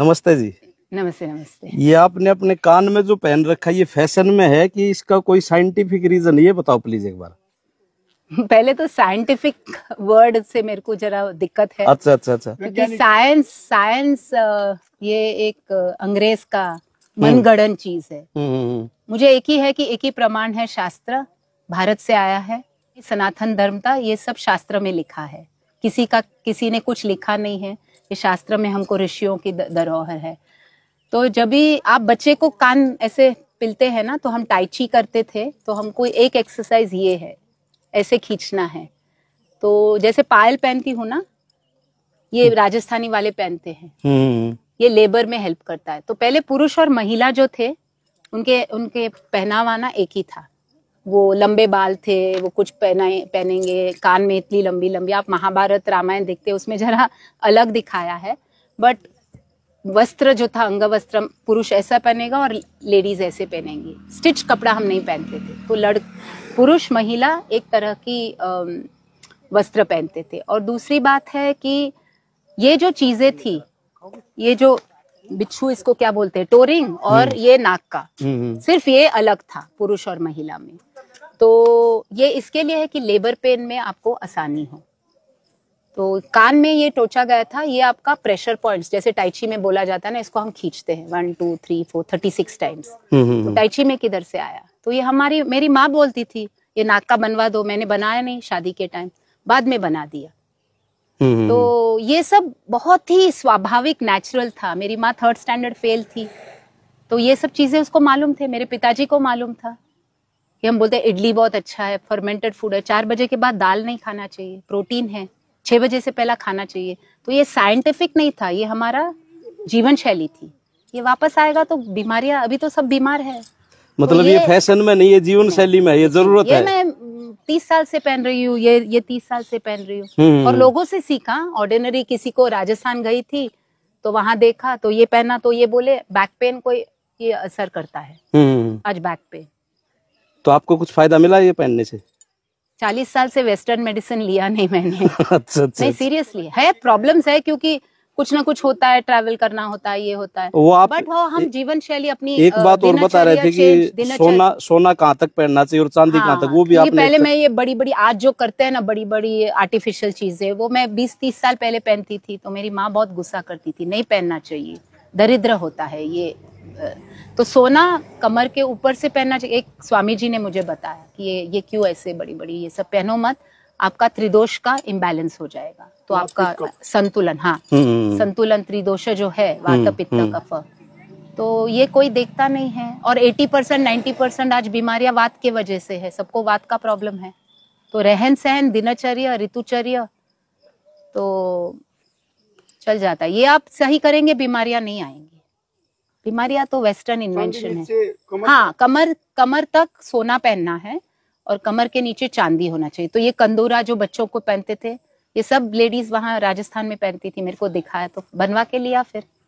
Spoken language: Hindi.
नमस्ते जी नमस्ते नमस्ते ये आपने अपने कान में जो पहन रखा ये फैशन में है कि इसका कोई साइंटिफिक रीजन ये बताओ प्लीज एक बार पहले तो साइंटिफिक वर्ड से मेरे को जरा दिक्कत है अच्छा अच्छा अच्छा क्योंकि साइंस साइंस ये एक अंग्रेज का हम्म। मनगढ़न चीज है हम्म, हम्म, मुझे एक ही है कि एक ही प्रमाण है शास्त्र भारत से आया है सनातन धर्म का ये सब शास्त्र में लिखा है किसी का किसी ने कुछ लिखा नहीं है कि शास्त्र में हमको ऋषियों की धरोहर है तो जब भी आप बच्चे को कान ऐसे पिलते हैं ना तो हम टाइची करते थे तो हमको एक एक्सरसाइज ये है ऐसे खींचना है तो जैसे पायल पहनती हूँ ना ये हम्म। राजस्थानी वाले पहनते हैं हम्म, हम्म, ये लेबर में हेल्प करता है तो पहले पुरुष और महिला जो थे उनके उनके पहनावाना एक ही था वो लंबे बाल थे वो कुछ पहनाए पहनेंगे कान में इतनी लंबी लंबी आप महाभारत रामायण देखते हैं उसमें जरा अलग दिखाया है बट वस्त्र जो था अंग वस्त्र पुरुष ऐसा पहनेगा और लेडीज ऐसे पहनेंगी स्टिच कपड़ा हम नहीं पहनते थे तो लड़ पुरुष महिला एक तरह की वस्त्र पहनते थे और दूसरी बात है कि ये जो चीजें थी ये जो बिच्छू इसको क्या बोलते हैं टोरिंग और हम्म। ये नाक का हम्म, हम्म। सिर्फ ये अलग था पुरुष और महिला में तो ये इसके लिए है कि लेबर पेन में आपको आसानी हो तो कान में ये टोचा गया था ये आपका प्रेशर पॉइंट्स जैसे टाइची में बोला जाता है ना इसको हम खींचते हैं one two three four thirty six times तो टाइची हम्म। में किधर से आया तो ये हमारी मेरी माँ बोलती थी ये नाक का बनवा दो मैंने बनाया नहीं शादी के टाइम बाद में बना दिया हम्म, हम्म, तो ये सब बहुत ही स्वाभाविक नेचुरल था मेरी माँ थर्ड स्टैंडर्ड फेल थी तो ये सब चीजें उसको मालूम थे मेरे पिताजी को मालूम था ये हम बोलते हैं इडली बहुत अच्छा है फर्मेंटेड फूड है चार बजे के बाद दाल नहीं खाना चाहिए प्रोटीन है छः बजे से पहला खाना चाहिए तो ये साइंटिफिक नहीं था ये हमारा जीवन शैली थी ये वापस आएगा तो बीमारियां अभी तो सब बीमार है मतलब तो ये, ये फैशन में नहीं ये जीवन शैली में ये जरूरत ये है मैं तीस साल से पहन रही हूँ ये ये तीस साल से पहन रही हूँ हम्म। और लोगों से सीखा ऑर्डिनरी किसी को राजस्थान गई थी तो वहां देखा तो ये पहना तो ये बोले बैक पेन को ये असर करता है हम्म। आज बैक पेन तो आपको कुछ फायदा मिला ये पहनने से चालीस साल से वेस्टर्न मेडिसिन लिया नहीं मैंने अच्छा अच्छा नहीं सीरियसली अच्छा। है प्रॉब्लम्स है क्योंकि कुछ ना कुछ होता है ट्रैवल करना होता है ये होता है वो आप बट हो हम जीवन शैली अपनी एक बात और बता रहे थे कि सोना सोना कहाँ तक पहनना चाहिए और चांदी हाँ, कहाँ तक हाँ, वो भी आपने पहले मैं ये बड़ी बड़ी आज जो करते हैं ना बड़ी बड़ी आर्टिफिशियल चीजें वो मैं बीस तीस साल पहले पहनती थी तो मेरी माँ बहुत गुस्सा करती थी नहीं पहनना चाहिए दरिद्र होता है ये तो सोना कमर के ऊपर से पहनना चाहिए एक स्वामी जी ने मुझे बताया कि ये ये क्यों ऐसे बड़ी बड़ी ये सब पहनो मत आपका त्रिदोष का इम्बेलेंस हो जाएगा तो आपका संतुलन हाँ हम्म, हम्म, हम्म। संतुलन त्रिदोष जो है वात पित्त कफ तो ये कोई देखता नहीं है और 80 परसेंट नाइन्टी परसेंट आज बीमारियां वात के वजह से है सबको वात का प्रॉब्लम है तो रहन सहन दिनचर्या ऋतुचर्या तो चल जाता है ये आप सही करेंगे बीमारियां नहीं आएंगी बीमारियां तो वेस्टर्न इन्वेंशन है कमर हाँ कमर कमर तक सोना पहनना है और कमर के नीचे चांदी होना चाहिए तो ये कंदोरा जो बच्चों को पहनते थे ये सब लेडीज वहां राजस्थान में पहनती थी मेरे को दिखाया तो बनवा के लिया फिर